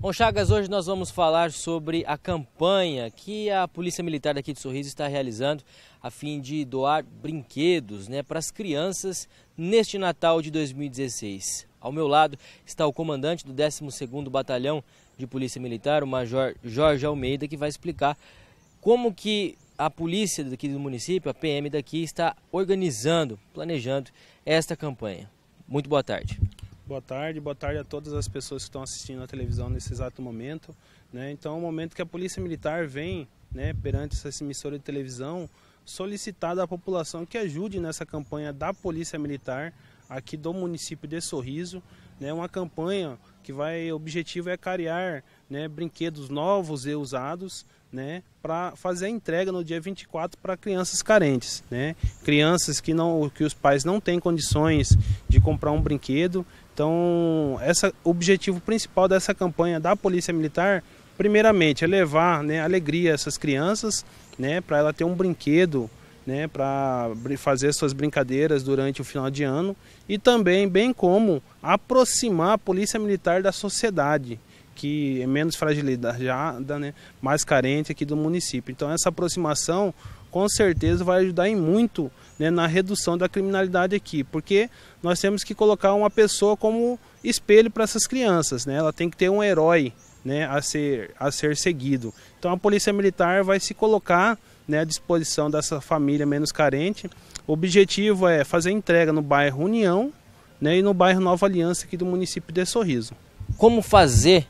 Bom, Chagas, hoje nós vamos falar sobre a campanha que a Polícia Militar daqui de Sorriso está realizando a fim de doar brinquedos né, para as crianças neste Natal de 2016. Ao meu lado está o comandante do 12º Batalhão de Polícia Militar, o Major Jorge Almeida, que vai explicar como que a polícia daqui do município, a PM daqui, está organizando, planejando esta campanha. Muito boa tarde. Boa tarde, boa tarde a todas as pessoas que estão assistindo a televisão nesse exato momento. Né? Então, é o momento que a Polícia Militar vem né, perante essa emissora de televisão solicitar da população que ajude nessa campanha da Polícia Militar aqui do município de Sorriso. Né? Uma campanha que vai, o objetivo é cariar né, brinquedos novos e usados né, para fazer a entrega no dia 24 para crianças carentes, né? Crianças que não que os pais não têm condições de comprar um brinquedo, então, esse o objetivo principal dessa campanha da Polícia Militar, primeiramente, é levar né, alegria a essas crianças, né, para ela ter um brinquedo, né, para fazer suas brincadeiras durante o final de ano e também, bem como aproximar a Polícia Militar da sociedade, aqui menos fragilizada, né, mais carente aqui do município. Então essa aproximação com certeza vai ajudar em muito né, na redução da criminalidade aqui, porque nós temos que colocar uma pessoa como espelho para essas crianças, né? Ela tem que ter um herói, né, a ser a ser seguido. Então a polícia militar vai se colocar né, à disposição dessa família menos carente. O objetivo é fazer entrega no bairro União né, e no bairro Nova Aliança aqui do município de Sorriso. Como fazer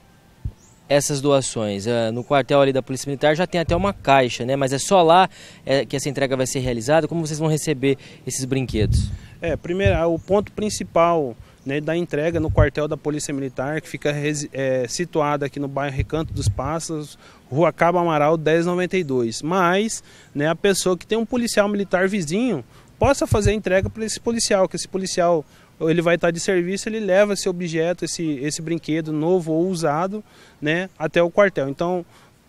essas doações. Ah, no quartel ali da Polícia Militar já tem até uma caixa, né? Mas é só lá é, que essa entrega vai ser realizada. Como vocês vão receber esses brinquedos? É, primeiro, ah, o ponto principal né, da entrega no quartel da Polícia Militar, que fica é, situado aqui no bairro Recanto dos passos Rua Cabo Amaral 1092. Mas né, a pessoa que tem um policial militar vizinho possa fazer a entrega para esse policial, que esse policial ele vai estar tá de serviço, ele leva esse objeto, esse, esse brinquedo novo ou usado, né, até o quartel. Então,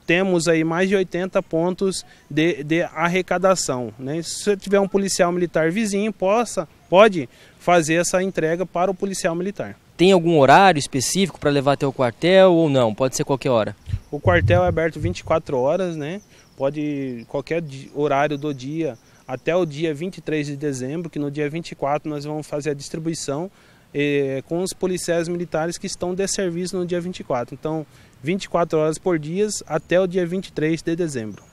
temos aí mais de 80 pontos de, de arrecadação. Né? Se você tiver um policial militar vizinho, possa, pode fazer essa entrega para o policial militar. Tem algum horário específico para levar até o quartel ou não? Pode ser qualquer hora? O quartel é aberto 24 horas, né? Pode qualquer horário do dia até o dia 23 de dezembro, que no dia 24 nós vamos fazer a distribuição eh, com os policiais militares que estão de serviço no dia 24. Então, 24 horas por dia até o dia 23 de dezembro.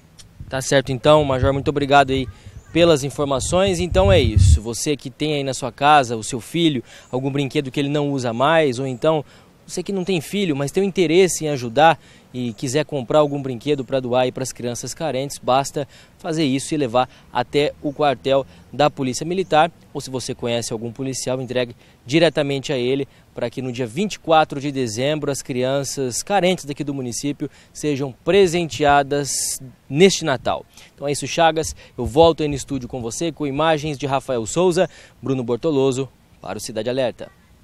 Tá certo então, Major, muito obrigado aí pelas informações. Então é isso. Você que tem aí na sua casa o seu filho, algum brinquedo que ele não usa mais, ou então você que não tem filho, mas tem um interesse em ajudar e quiser comprar algum brinquedo para doar e para as crianças carentes, basta fazer isso e levar até o quartel da Polícia Militar, ou se você conhece algum policial, entregue diretamente a ele para que no dia 24 de dezembro as crianças carentes daqui do município sejam presenteadas neste Natal. Então é isso, Chagas. Eu volto aí no estúdio com você com imagens de Rafael Souza, Bruno Bortoloso para o Cidade Alerta.